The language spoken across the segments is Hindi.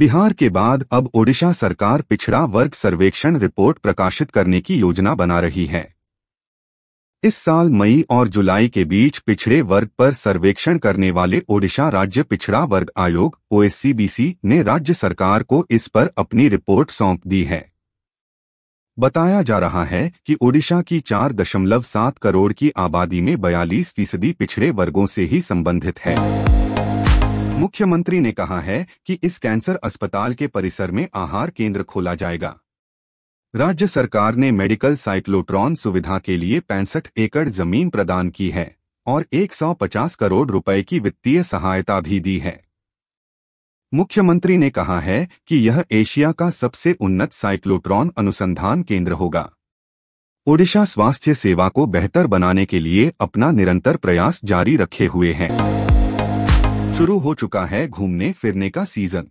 बिहार के बाद अब ओडिशा सरकार पिछड़ा वर्ग सर्वेक्षण रिपोर्ट प्रकाशित करने की योजना बना रही है इस साल मई और जुलाई के बीच पिछड़े वर्ग पर सर्वेक्षण करने वाले ओडिशा राज्य पिछड़ा वर्ग आयोग ओएससीबीसी ने राज्य सरकार को इस पर अपनी रिपोर्ट सौंप दी है बताया जा रहा है कि ओडिशा की 4.7 करोड़ की आबादी में 42 फीसदी पिछड़े वर्गों से ही संबंधित है मुख्यमंत्री ने कहा है कि इस कैंसर अस्पताल के परिसर में आहार केंद्र खोला जाएगा राज्य सरकार ने मेडिकल साइक्लोट्रॉन सुविधा के लिए पैंसठ एकड़ जमीन प्रदान की है और 150 करोड़ रुपए की वित्तीय सहायता भी दी है मुख्यमंत्री ने कहा है कि यह एशिया का सबसे उन्नत साइक्लोट्रॉन अनुसंधान केंद्र होगा ओडिशा स्वास्थ्य सेवा को बेहतर बनाने के लिए अपना निरंतर प्रयास जारी रखे हुए हैं शुरू हो चुका है घूमने फिरने का सीजन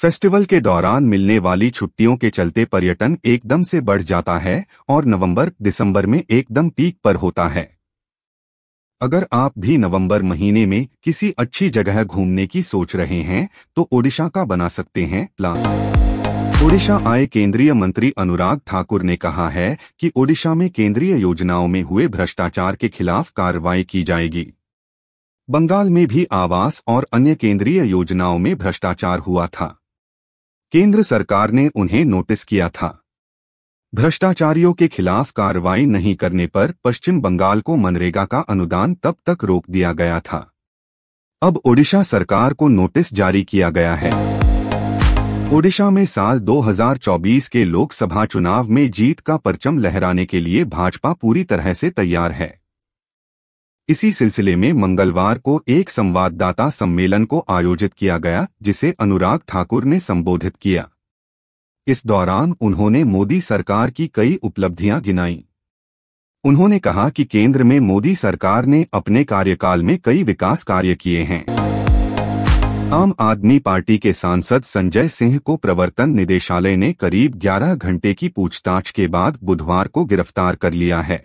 फेस्टिवल के दौरान मिलने वाली छुट्टियों के चलते पर्यटन एकदम से बढ़ जाता है और नवंबर दिसंबर में एकदम पीक पर होता है अगर आप भी नवंबर महीने में किसी अच्छी जगह घूमने की सोच रहे हैं तो ओडिशा का बना सकते हैं प्लान ओडिशा आए केंद्रीय मंत्री अनुराग ठाकुर ने कहा है कि ओडिशा में केंद्रीय योजनाओं में हुए भ्रष्टाचार के खिलाफ कार्रवाई की जाएगी बंगाल में भी आवास और अन्य केंद्रीय योजनाओं में भ्रष्टाचार हुआ था केंद्र सरकार ने उन्हें नोटिस किया था भ्रष्टाचारियों के खिलाफ कार्रवाई नहीं करने पर पश्चिम बंगाल को मनरेगा का अनुदान तब तक रोक दिया गया था अब ओडिशा सरकार को नोटिस जारी किया गया है ओडिशा में साल 2024 के लोकसभा चुनाव में जीत का परचम लहराने के लिए भाजपा पूरी तरह से तैयार है इसी सिलसिले में मंगलवार को एक संवाददाता सम्मेलन को आयोजित किया गया जिसे अनुराग ठाकुर ने संबोधित किया इस दौरान उन्होंने मोदी सरकार की कई उपलब्धियां गिनाईं उन्होंने कहा कि केंद्र में मोदी सरकार ने अपने कार्यकाल में कई विकास कार्य किए हैं आम आदमी पार्टी के सांसद संजय सिंह को प्रवर्तन निदेशालय ने करीब 11 घंटे की पूछताछ के बाद बुधवार को गिरफ्तार कर लिया है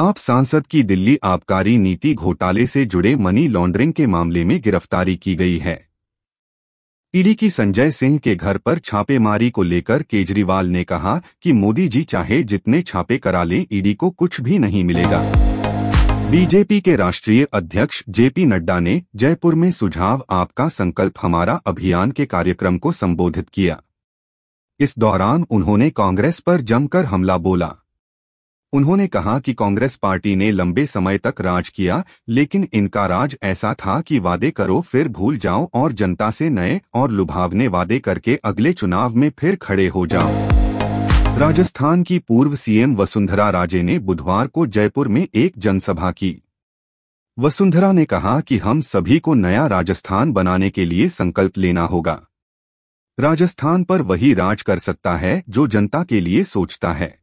आप सांसद की दिल्ली आबकारी नीति घोटाले से जुड़े मनी लॉन्ड्रिंग के मामले में गिरफ्तारी की गई है ईडी की संजय सिंह के घर पर छापेमारी को लेकर केजरीवाल ने कहा कि मोदी जी चाहे जितने छापे करा लें ईडी को कुछ भी नहीं मिलेगा बीजेपी के राष्ट्रीय अध्यक्ष जेपी नड्डा ने जयपुर में सुझाव आपका संकल्प हमारा अभियान के कार्यक्रम को संबोधित किया इस दौरान उन्होंने कांग्रेस पर जमकर हमला बोला उन्होंने कहा कि कांग्रेस पार्टी ने लंबे समय तक राज किया लेकिन इनका राज ऐसा था कि वादे करो फिर भूल जाओ और जनता से नए और लुभावने वादे करके अगले चुनाव में फिर खड़े हो जाओ राजस्थान की पूर्व सीएम वसुंधरा राजे ने बुधवार को जयपुर में एक जनसभा की वसुंधरा ने कहा कि हम सभी को नया राजस्थान बनाने के लिए संकल्प लेना होगा राजस्थान पर वही राज कर सकता है जो जनता के लिए सोचता है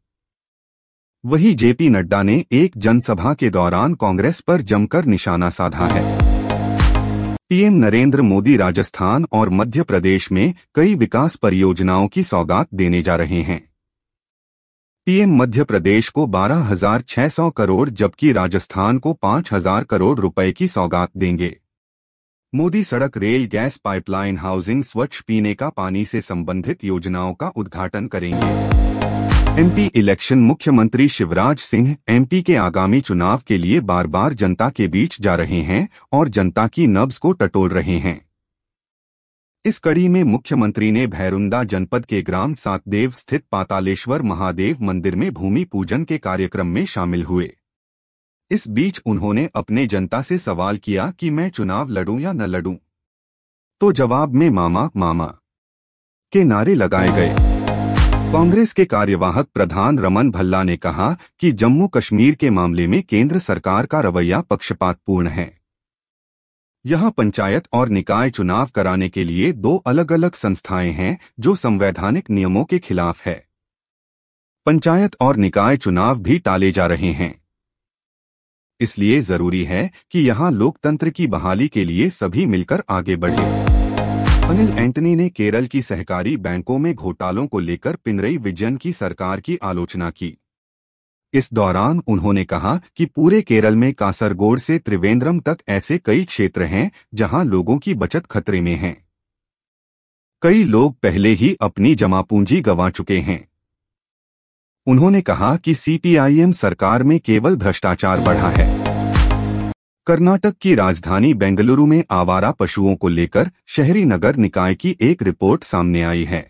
वहीं जेपी नड्डा ने एक जनसभा के दौरान कांग्रेस पर जमकर निशाना साधा है पीएम नरेंद्र मोदी राजस्थान और मध्य प्रदेश में कई विकास परियोजनाओं की सौगात देने जा रहे हैं पीएम मध्य प्रदेश को 12,600 करोड़ जबकि राजस्थान को 5,000 करोड़ रुपए की सौगात देंगे मोदी सड़क रेल गैस पाइपलाइन हाउसिंग स्वच्छ पीने का पानी से संबंधित योजनाओं का उद्घाटन करेंगे एमपी इलेक्शन मुख्यमंत्री शिवराज सिंह एमपी के आगामी चुनाव के लिए बार बार जनता के बीच जा रहे हैं और जनता की नब्ज को टटोल रहे हैं इस कड़ी में मुख्यमंत्री ने भैरुंदा जनपद के ग्राम सातदेव स्थित पातालेश्वर महादेव मंदिर में भूमि पूजन के कार्यक्रम में शामिल हुए इस बीच उन्होंने अपने जनता से सवाल किया कि मैं चुनाव लड़ूं या न लड़ूं तो जवाब में मामा मामा के नारे लगाए गए कांग्रेस के कार्यवाहक प्रधान रमन भल्ला ने कहा कि जम्मू कश्मीर के मामले में केंद्र सरकार का रवैया पक्षपातपूर्ण है यहां पंचायत और निकाय चुनाव कराने के लिए दो अलग अलग संस्थाएं हैं जो संवैधानिक नियमों के खिलाफ है पंचायत और निकाय चुनाव भी टाले जा रहे हैं इसलिए जरूरी है कि यहां लोकतंत्र की बहाली के लिए सभी मिलकर आगे बढ़ें। अनिल एंटनी ने केरल की सहकारी बैंकों में घोटालों को लेकर पिनरई विजयन की सरकार की आलोचना की इस दौरान उन्होंने कहा कि पूरे केरल में कासरगोड से त्रिवेंद्रम तक ऐसे कई क्षेत्र हैं जहां लोगों की बचत खतरे में है कई लोग पहले ही अपनी जमा पूंजी गंवा चुके हैं उन्होंने कहा कि सीपीआईएम सरकार में केवल भ्रष्टाचार बढ़ा है कर्नाटक की राजधानी बेंगलुरु में आवारा पशुओं को लेकर शहरी नगर निकाय की एक रिपोर्ट सामने आई है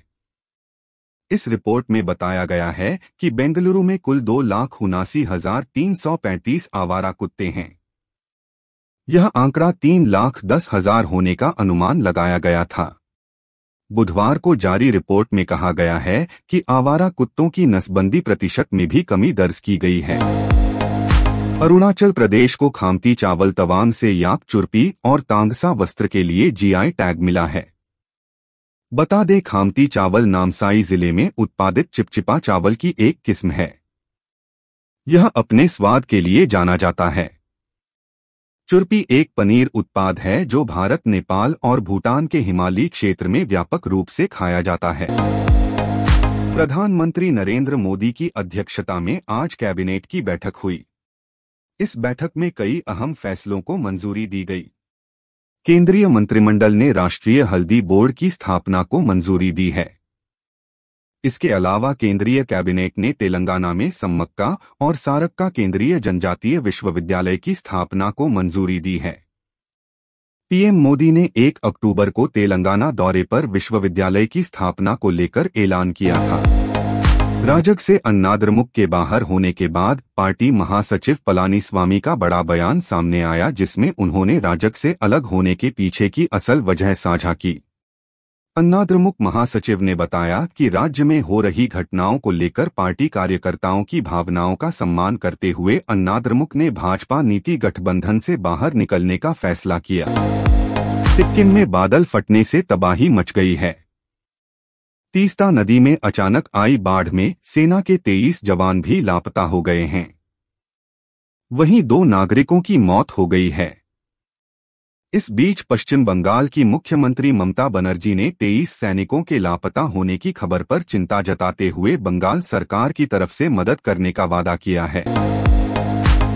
इस रिपोर्ट में बताया गया है कि बेंगलुरु में कुल दो लाख उनासी हजार तीन सौ पैंतीस आवारा कुत्ते हैं यह आंकड़ा तीन लाख दस हजार होने का अनुमान लगाया गया था बुधवार को जारी रिपोर्ट में कहा गया है कि आवारा कुत्तों की नसबंदी प्रतिशत में भी कमी दर्ज की गई है अरुणाचल प्रदेश को खामती चावल तवांग से याक चुरपी और तांगसा वस्त्र के लिए जीआई टैग मिला है बता दें खामती चावल नामसाई जिले में उत्पादित चिपचिपा चावल की एक किस्म है यह अपने स्वाद के लिए जाना जाता है चुरपी एक पनीर उत्पाद है जो भारत नेपाल और भूटान के हिमालयी क्षेत्र में व्यापक रूप से खाया जाता है प्रधानमंत्री नरेंद्र मोदी की अध्यक्षता में आज कैबिनेट की बैठक हुई इस बैठक में कई अहम फैसलों को मंजूरी दी गई केंद्रीय मंत्रिमंडल ने राष्ट्रीय हल्दी बोर्ड की स्थापना को मंजूरी दी है इसके अलावा केंद्रीय कैबिनेट ने तेलंगाना में सम्मक्का और सारक्का केंद्रीय जनजातीय विश्वविद्यालय की स्थापना को मंजूरी दी है पीएम मोदी ने 1 अक्टूबर को तेलंगाना दौरे पर विश्वविद्यालय की स्थापना को लेकर ऐलान किया था राजग से अन्नाद्रमुक के बाहर होने के बाद पार्टी महासचिव पलानी स्वामी का बड़ा बयान सामने आया जिसमें उन्होंने राजग से अलग होने के पीछे की असल वजह साझा की अन्नाद्रमुक महासचिव ने बताया कि राज्य में हो रही घटनाओं को लेकर पार्टी कार्यकर्ताओं की भावनाओं का सम्मान करते हुए अन्नाद्रमुक ने भाजपा नीति गठबंधन से बाहर निकलने का फैसला किया सिक्किम में बादल फटने से तबाही मच गई है तीस्ता नदी में अचानक आई बाढ़ में सेना के तेईस जवान भी लापता हो गए हैं वहीं दो नागरिकों की मौत हो गई है इस बीच पश्चिम बंगाल की मुख्यमंत्री ममता बनर्जी ने 23 सैनिकों के लापता होने की खबर पर चिंता जताते हुए बंगाल सरकार की तरफ से मदद करने का वादा किया है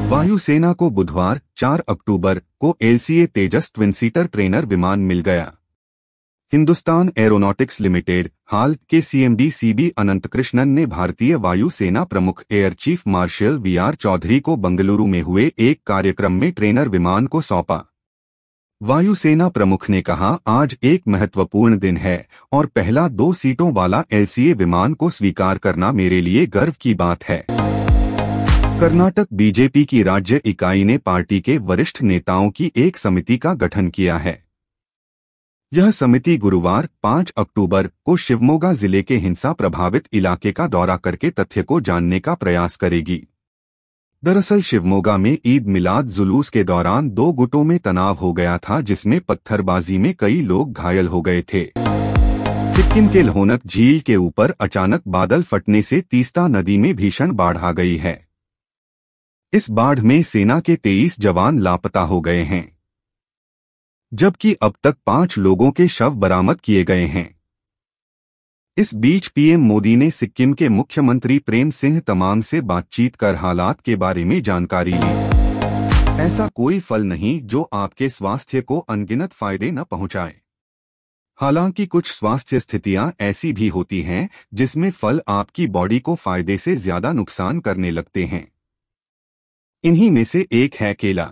वायुसेना को बुधवार 4 अक्टूबर को LCA Tejas twin seater trainer विमान मिल गया हिंदुस्तान एरोनॉटिक्स लिमिटेड हाल के सीएमडी सीबी अनंत कृष्णन ने भारतीय वायुसेना प्रमुख air chief marshal VR Chaudhari को बंगलुरु में हुए एक कार्यक्रम में ट्रेनर विमान को सौंपा वायुसेना प्रमुख ने कहा आज एक महत्वपूर्ण दिन है और पहला दो सीटों वाला एलसीए विमान को स्वीकार करना मेरे लिए गर्व की बात है कर्नाटक बीजेपी की राज्य इकाई ने पार्टी के वरिष्ठ नेताओं की एक समिति का गठन किया है यह समिति गुरुवार 5 अक्टूबर को शिवमोगा जिले के हिंसा प्रभावित इलाके का दौरा करके तथ्य को जानने का प्रयास करेगी दरअसल शिवमोगा में ईद मिलाद जुलूस के दौरान दो गुटों में तनाव हो गया था जिसमें पत्थरबाजी में कई लोग घायल हो गए थे सिक्किम के लहोनक झील के ऊपर अचानक बादल फटने से तीस्ता नदी में भीषण बाढ़ आ गई है इस बाढ़ में सेना के तेईस जवान लापता हो गए हैं जबकि अब तक पांच लोगों के शव बरामद किए गए हैं इस बीच पीएम मोदी ने सिक्किम के मुख्यमंत्री प्रेम सिंह तमाम से बातचीत कर हालात के बारे में जानकारी ली ऐसा कोई फल नहीं जो आपके स्वास्थ्य को अनगिनत फायदे न पहुंचाए हालांकि कुछ स्वास्थ्य स्थितियां ऐसी भी होती हैं जिसमें फल आपकी बॉडी को फायदे से ज्यादा नुकसान करने लगते हैं इन्हीं में से एक है केला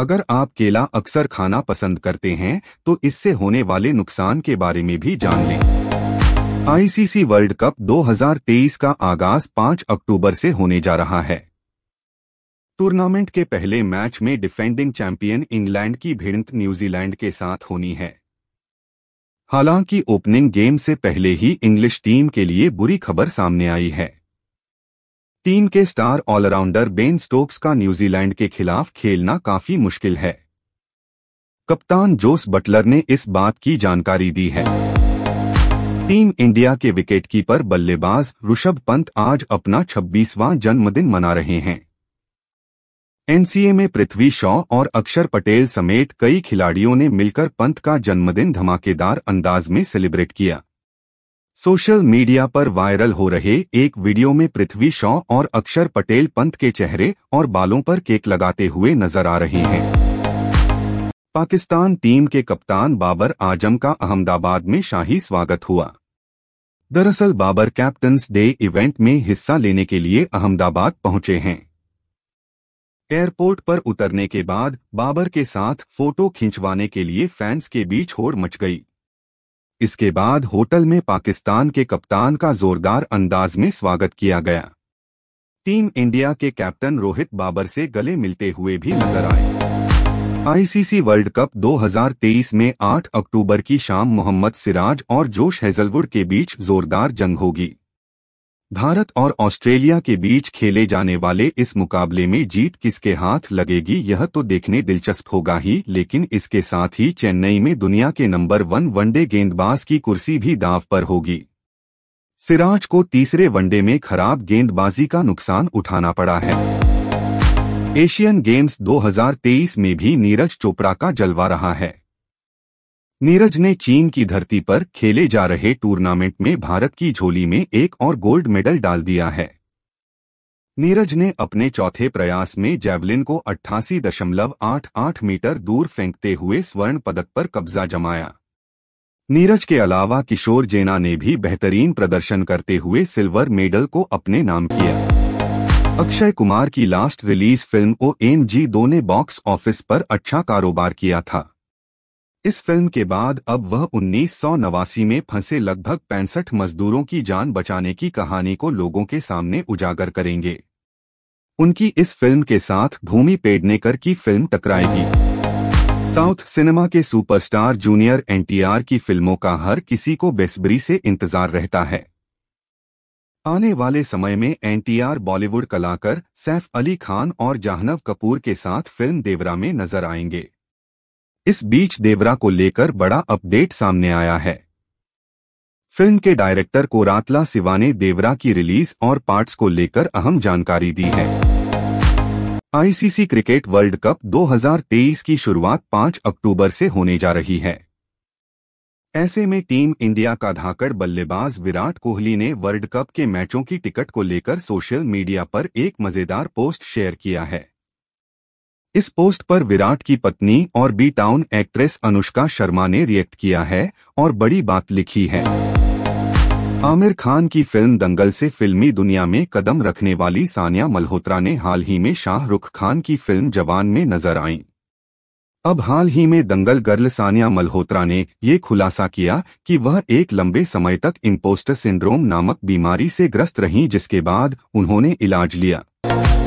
अगर आप केला अक्सर खाना पसंद करते हैं तो इससे होने वाले नुकसान के बारे में भी जान लें आईसीसी वर्ल्ड कप 2023 का आगाज 5 अक्टूबर से होने जा रहा है टूर्नामेंट के पहले मैच में डिफेंडिंग चैंपियन इंग्लैंड की भिड़ंत न्यूजीलैंड के साथ होनी है हालांकि ओपनिंग गेम से पहले ही इंग्लिश टीम के लिए बुरी खबर सामने आई है टीम के स्टार ऑलराउंडर बेन स्टोक्स का न्यूजीलैंड के खिलाफ खेलना काफी मुश्किल है कप्तान जोस बटलर ने इस बात की जानकारी दी है टीम इंडिया के विकेटकीपर बल्लेबाज ऋषभ पंत आज अपना 26वां जन्मदिन मना रहे हैं एनसीए में पृथ्वी शॉ और अक्षर पटेल समेत कई खिलाड़ियों ने मिलकर पंत का जन्मदिन धमाकेदार अंदाज में सेलिब्रेट किया सोशल मीडिया पर वायरल हो रहे एक वीडियो में पृथ्वी शॉ और अक्षर पटेल पंत के चेहरे और बालों पर केक लगाते हुए नजर आ रहे हैं पाकिस्तान टीम के कप्तान बाबर आजम का अहमदाबाद में शाही स्वागत हुआ दरअसल बाबर कैप्टन्स डे इवेंट में हिस्सा लेने के लिए अहमदाबाद पहुंचे हैं एयरपोर्ट पर उतरने के बाद बाबर के साथ फोटो खिंचवाने के लिए फैंस के बीच होड़ मच गई इसके बाद होटल में पाकिस्तान के कप्तान का जोरदार अंदाज में स्वागत किया गया टीम इंडिया के कैप्टन रोहित बाबर से गले मिलते हुए भी नजर आए आईसीसी वर्ल्ड कप 2023 में 8 अक्टूबर की शाम मोहम्मद सिराज और जोश हेजलवुड के बीच जोरदार जंग होगी भारत और ऑस्ट्रेलिया के बीच खेले जाने वाले इस मुकाबले में जीत किसके हाथ लगेगी यह तो देखने दिलचस्प होगा ही लेकिन इसके साथ ही चेन्नई में दुनिया के नंबर वन वनडे गेंदबाज की कुर्सी भी दाव पर होगी सिराज को तीसरे वनडे में खराब गेंदबाजी का नुकसान उठाना पड़ा है एशियन गेम्स 2023 में भी नीरज चोपड़ा का जलवा रहा है नीरज ने चीन की धरती पर खेले जा रहे टूर्नामेंट में भारत की झोली में एक और गोल्ड मेडल डाल दिया है नीरज ने अपने चौथे प्रयास में जैवलिन को 88.88 मीटर दूर फेंकते हुए स्वर्ण पदक पर कब्जा जमाया नीरज के अलावा किशोर जेना ने भी बेहतरीन प्रदर्शन करते हुए सिल्वर मेडल को अपने नाम किया अक्षय कुमार की last release film O M G दो ने बॉक्स ऑफिस पर अच्छा कारोबार किया था इस फिल्म के बाद अब वह उन्नीस में फंसे लगभग पैंसठ मजदूरों की जान बचाने की कहानी को लोगों के सामने उजागर करेंगे उनकी इस फिल्म के साथ भूमि पेडनेकर की फिल्म टकराएगी साउथ सिनेमा के सुपरस्टार जूनियर एनटीआर की फिल्मों का हर किसी को बेसब्री से इंतजार रहता है आने वाले समय में एनटीआर बॉलीवुड कलाकार सैफ अली खान और जाहनव कपूर के साथ फिल्म देवरा में नजर आएंगे इस बीच देवरा को लेकर बड़ा अपडेट सामने आया है फिल्म के डायरेक्टर को रातला सिवा ने देवरा की रिलीज और पार्ट्स को लेकर अहम जानकारी दी है आईसीसी क्रिकेट वर्ल्ड कप 2023 की शुरुआत 5 अक्टूबर से होने जा रही है ऐसे में टीम इंडिया का धाकड़ बल्लेबाज विराट कोहली ने वर्ल्ड कप के मैचों की टिकट को लेकर सोशल मीडिया पर एक मज़ेदार पोस्ट शेयर किया है इस पोस्ट पर विराट की पत्नी और B town actress Anushka Sharma ने रिएक्ट किया है और बड़ी बात लिखी है आमिर खान की फिल्म दंगल से फिल्मी दुनिया में कदम रखने वाली सानिया मल्होत्रा ने हाल ही में शाहरुख खान की फिल्म जवान में नजर आईं। अब हाल ही में दंगल गर्ल सानिया मल्होत्रा ने ये खुलासा किया कि वह एक लंबे समय तक इम्पोस्टर सिंड्रोम नामक बीमारी से ग्रस्त रहीं जिसके बाद उन्होंने इलाज लिया